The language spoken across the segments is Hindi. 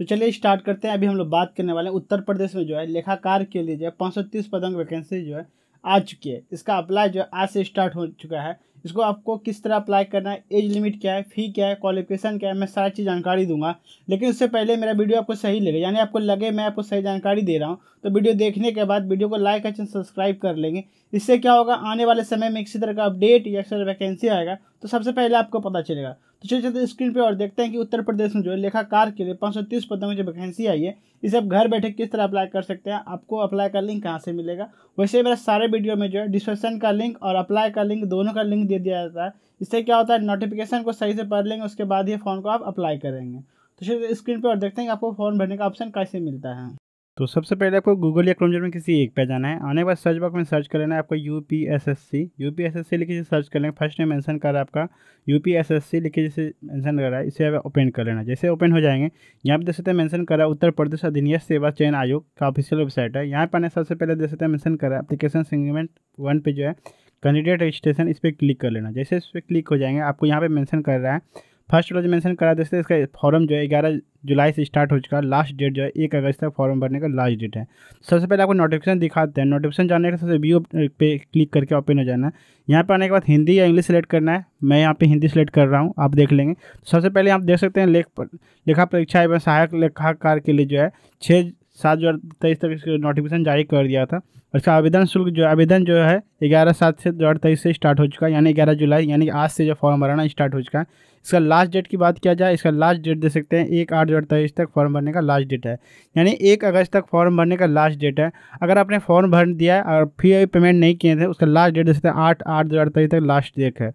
तो चलिए स्टार्ट करते हैं अभी हम लोग बात करने वाले हैं उत्तर प्रदेश में जो है लेखाकार के लिए जो है पाँच सौ तीस पदंग वैकेंसी जो है आ चुकी है इसका अप्लाई जो है आज से स्टार्ट हो चुका है इसको आपको किस तरह अप्लाई करना है एज लिमिट क्या है फ़ी क्या है क्वालिफिकेशन क्या है मैं सारी चीज़ जानकारी दूंगा लेकिन उससे पहले मेरा वीडियो आपको सही लगे यानी आपको लगे मैं आपको सही जानकारी दे रहा हूँ तो वीडियो देखने के बाद वीडियो को लाइक एंड सब्सक्राइब कर लेंगे इससे क्या होगा आने वाले समय में किसी तरह का अपडेट या वैकेंसी आएगा तो सबसे पहले आपको पता चलेगा तो चलिए चलते स्क्रीन पे और देखते हैं कि उत्तर प्रदेश में जो है लेखाकार के लिए पाँच सौ तीस पदों में जो वैकेंसी आई है इसे आप घर बैठे किस तरह अप्लाई कर सकते हैं आपको अप्लाई का लिंक कहाँ से मिलेगा वैसे मेरा सारे वीडियो में जो है डिस्क्रिप्शन का लिंक और अप्लाई का लिंक दोनों का लिंक दे दिया जाता है इससे क्या होता है नोटिफिकेशन को सही से पढ़ लेंगे उसके बाद ही फॉर्म को आप अप्लाई करेंगे तो चलिए स्क्रीन पर और देखते हैं कि आपको फॉर्म भरने का ऑप्शन कैसे मिलता है तो सबसे पहले आपको गूगल या क्रोमजर में किसी एक पे जाना है आने के बाद सर्च बॉक्स में सर्च कर लेना है आपको U P S S C U P S S C लिखे जैसे सर्च कर लेंगे फर्स्ट में मेंशन कर रहा है आपका U P S S C लिखे जैसे मेंशन कर रहा है इसे आप ओपन कर लेना जैसे ओपन हो जाएंगे यहाँ पर देख सकते हैं मैंशन कर रहा है उत्तर प्रदेश अधिनियत सेवा चयन आयोग का ऑफिशियल वेबसाइट है यहाँ पर आने सबसे पहले देख सकते हैं मैंशन करा है अपलीकेशन सेगमेंट वन पे जो है कैंडिडेट रजिस्ट्रेशन इस पर क्लिक कर लेना जैसे इस पर क्लिक हो जाएंगे आपको यहाँ पर मैंसन कर रहा है फर्स्ट वाला जो मेंशन करा दोस्तों इसका फॉर्म जो है ग्यारह जुलाई से स्टार्ट हो चुका है लास्ट डेट जो है एक अगस्त तक फॉर्म भरने का लास्ट डेट है सबसे पहले आपको नोटिफिकेशन दिखाते हैं नोटिफिकेशन जाने के सबसे व्यू पे क्लिक करके ओपन हो जाना है यहाँ पर आने के बाद हिंदी या इंग्लिश सेलेक्ट करना है मैं यहाँ पे हिंदी सेलेक्ट कर रहा हूँ आप देख लेंगे सबसे पहले आप देख सकते हैं लेख पर, लेखा परीक्षा एवं सहायक लेखाकार के लिए जो है छः सात जो तेईस तक इसको नोटिफिकेशन जारी कर दिया था और इसका आवेदन शुल्क जो आवेदन जो है ग्यारह सात से दो हज़ार तेईस से स्टार्ट हो चुका है यानी ग्यारह जुलाई यानी आज से जो फॉर्म भराना स्टार्ट हो चुका है इसका लास्ट डेट की बात किया जाए इसका लास्ट डेट दे सकते हैं एक आठ दो तक फॉर्म भरने का लास्ट डेट है यानी एक अगस्त तक फॉर्म भरने का लास्ट डेट है अगर आपने फॉर्म भर दिया है और अभी पेमेंट नहीं किए थे उसका लास्ट डेट दे सकते हैं आठ आठ दो तक लास्ट डेट है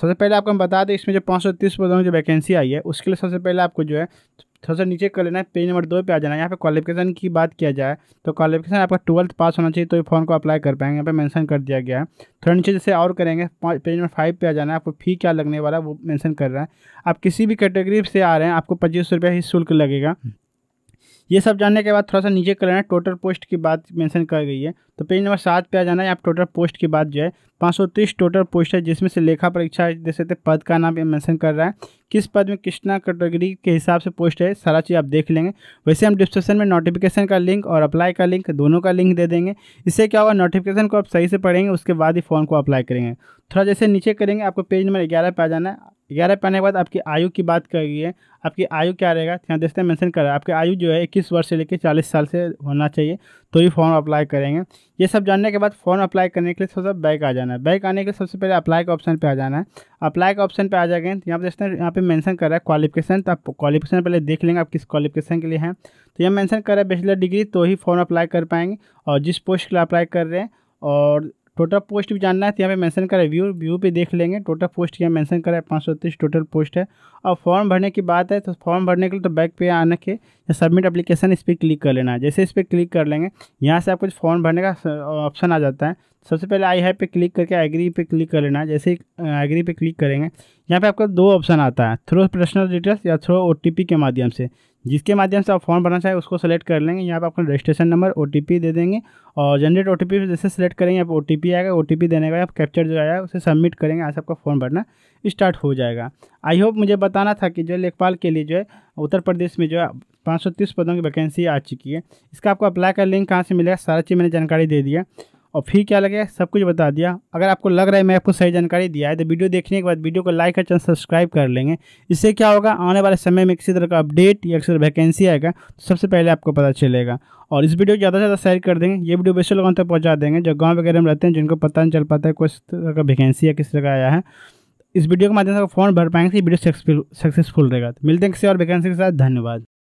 सबसे पहले आपको हम बता दें इसमें जो पाँच सौ तीस पदों में जो वैकेंसी आई है उसके लिए सबसे पहले आपको जो है थोड़ा सा नीचे कर लेना है पेज नंबर दो पे आ जाना है यहाँ पे क्वालिफिकेशन की बात किया जाए तो क्वालिफिकेशन आपका ट्वेल्थ पास होना चाहिए तो फॉर्म को अप्लाई कर पाएंगे यहाँ पे मेंशन कर दिया गया है थोड़ा नीचे जैसे और करेंगे पेज नंबर फाइव पे आ जाना है आपको फ़ी क्या लगने वाला है वो मैंसन कर रहा है आप किसी भी कैटेगरी से आ रहे हैं आपको पच्चीस ही शुल्क लगेगा ये सब जानने के बाद थोड़ा सा नीचे कर लेना टोटल पोस्ट की बात मेंशन कर गई है तो पेज नंबर सात पे आ जाना है आप टोटल पोस्ट की बात जो है पाँच सौ तीस टोटल पोस्ट है जिसमें से लेखा परीक्षा दे सकते पद का नाम ये मेंशन कर रहा है किस पद में कितना कैटेगरी के हिसाब से पोस्ट है सारा चीज़ आप देख लेंगे वैसे हम डिस्क्रिप्शन में नोटिफिकेशन का लिंक और अप्लाई का लिंक दोनों का लिंक दे देंगे इससे क्या होगा नोटिफिकेशन को आप सही से पढ़ेंगे उसके बाद ही फॉर्म को अप्लाई करेंगे थोड़ा जैसे नीचे करेंगे आपको पेज नंबर ग्यारह पे आ जाना है ग्यारह पहनने के बाद आपकी आयु की बात कर रही है आपकी आयु क्या रहेगा यहाँ देखते हैं मैंशन कर रहा है आपकी आयु जो है इक्कीस वर्ष से लेकर चालीस साल से होना चाहिए तो ही फॉर्म अप्लाई करेंगे ये सब जानने के बाद फॉर्म अप्लाई करने के लिए थोड़ा सा बैक आ जाना है बैक आने के लिए सबसे पहले अप्लाई के ऑप्शन पर आ जाना है अप्लाई के ऑप्शन पर आ जाएंगे तो यहाँ पर देखते हैं यहाँ पर मैंसन कर रहा है क्वालिफिकेशन तो आप क्वालिफिकेशन पहले देख लेंगे आप किस क्वालिफिकेशन के लिए हैं तो यहाँ मैंसन कर रहा है बैचलर डिग्री तो ही फॉर्म अप्लाई कर पाएंगे और जिस पोस्ट के लिए अप्लाई कर रहे हैं और टोटल पोस्ट भी जानना है तो यहाँ पे मेंशन करा है व्यू व्यू पे देख लेंगे टोटल पोस्ट यहाँ मेंशन करा है पाँच टोटल पोस्ट है और फॉर्म भरने की बात है तो फॉर्म भरने के लिए तो बैक पे आने के या सबमिट एप्लीकेशन इस पर क्लिक कर लेना है जैसे इस पर क्लिक कर लेंगे यहाँ से आपको फॉर्म भरने का ऑप्शन आ जाता है सबसे पहले आई है पे क्लिक करके एग्री पे क्लिक कर लेना है जैसे एग्री पे क्लिक करेंगे यहाँ पे आपका दो ऑप्शन आता है थ्रो पर्सनल डिटेल्स या थ्रो ओ के माध्यम से जिसके माध्यम से आप फॉर्म भरना चाहें उसको सेलेक्ट कर लेंगे यहाँ पर अपना रजिस्ट्रेशन नंबर ओ दे देंगे और जनरेट ओ टी जैसे सेलेक्ट करेंगे आप ओ आएगा ओ देने का आप कैप्चर जो आया उसे सबमिट करेंगे आज आपका फॉर्म भरना स्टार्ट हो जाएगा आई होप मुझे बताना था कि जो लेखपाल के लिए जो है उत्तर प्रदेश में जो है पाँच पदों की वैकेंसी आ चुकी है इसका आपको अप्लाई का लिंक कहाँ से मिलेगा सारा चीज़ मैंने जानकारी दे दिया और फिर क्या लगेगा सब कुछ बता दिया अगर आपको लग रहा है मैं आपको सही जानकारी दिया है तो वीडियो देखने के बाद वीडियो को लाइक और चैनल सब्सक्राइब कर लेंगे इससे क्या होगा आने वाले समय में किसी तरह का अपडेट या किसी वैकेंसी आएगा तो सबसे पहले आपको पता चलेगा और इस वीडियो को ज़्यादा से ज़्यादा शेयर कर देंगे ये वीडियो बेस्ट लोगों तक तो पहुँचा देंगे जो गाँव वगैरह में रहते हैं जिनको पता नहीं चल पाता है किस तरह का वैकेंसी या किस तरह का आया है इस वीडियो के माध्यम से फॉर्म भर पाएंगे वीडियो सक्सेसफुल रहेगा मिलते हैं किसी और वैकेंसी के साथ धन्यवाद